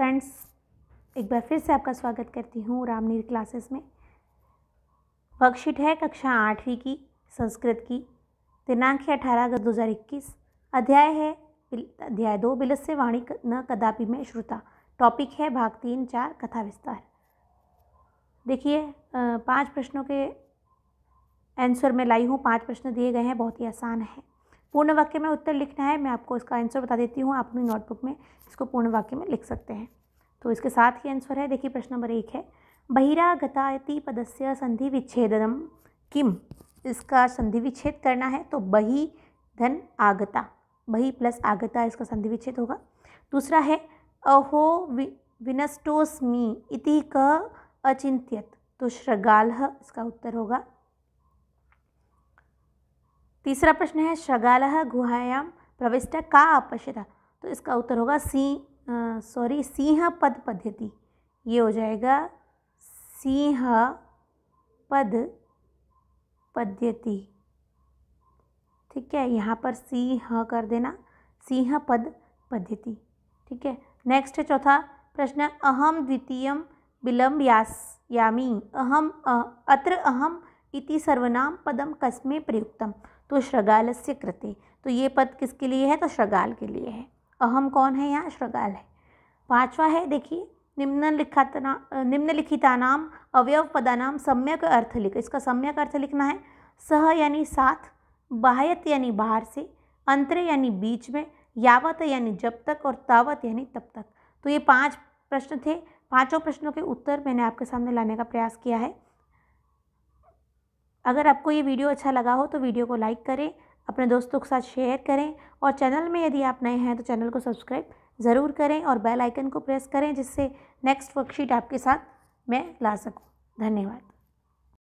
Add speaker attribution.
Speaker 1: friends एक बार फिर से आपका स्वागत करती हूँ रामनीर क्लासेस में वर्कशीट है कक्षा आठवीं की संस्कृत की दिनांक है अठारह अगस्त दो हज़ार इक्कीस अध्याय है अध्याय दो बिलस्य वाणी न कदापि में श्रुता टॉपिक है भाग तीन चार कथा विस्तार देखिए पांच प्रश्नों के आंसर में लाई हूँ पांच प्रश्न दिए गए हैं बहुत ही आसान है पूर्ण वाक्य में उत्तर लिखना है मैं आपको इसका आंसर बता देती हूँ आप अपनी नोटबुक में इसको पूर्ण वाक्य में लिख सकते हैं तो इसके साथ ही आंसर है देखिए प्रश्न नंबर एक है बहिरागतायति पदस्य संधि विच्छेदनम किम इसका संधि विच्छेद करना है तो बही धन आगता बही प्लस आगता इसका संधि विच्छेद होगा दूसरा है अहो वि इति क अचिंत्यत तो श्रगाल इसका उत्तर होगा तीसरा प्रश्न है शगाल गुहायाम प्रविष्ट का अपश्यता तो इसका उत्तर होगा सी सॉरी सिंह पद पद्धति ये हो जाएगा सिंह पद पद्धति ठीक है यहाँ पर सिंह कर देना सिंह पद पद्धति ठीक है नेक्स्ट है चौथा प्रश्न अहम द्वितीय विलंब यास यामी अहम अत्र अहम इति सर्वनाम पदम कस्में प्रयुक्तम तो श्रगाल से कृते तो ये पद किसके लिए है तो श्रगाल के लिए है अहम कौन है यहाँ श्रगाल है पांचवा है देखिए निम्नलिखाता निम्नलिखिता नाम अवयव पदा नाम सम्यक अर्थ लिख इसका सम्यक अर्थ लिखना है सह यानी साथ बाह्यत यानी बाहर से अंतरे यानी बीच में यावत यानी जब तक और तावत यानी तब तक तो ये पांच प्रश्न थे पांचों प्रश्नों के उत्तर मैंने आपके सामने लाने का प्रयास किया है अगर आपको ये वीडियो अच्छा लगा हो तो वीडियो को लाइक करें अपने दोस्तों के साथ शेयर करें और चैनल में यदि आप नए हैं तो चैनल को सब्सक्राइब ज़रूर करें और बेल आइकन को प्रेस करें जिससे नेक्स्ट वर्कशीट आपके साथ मैं ला सकूँ धन्यवाद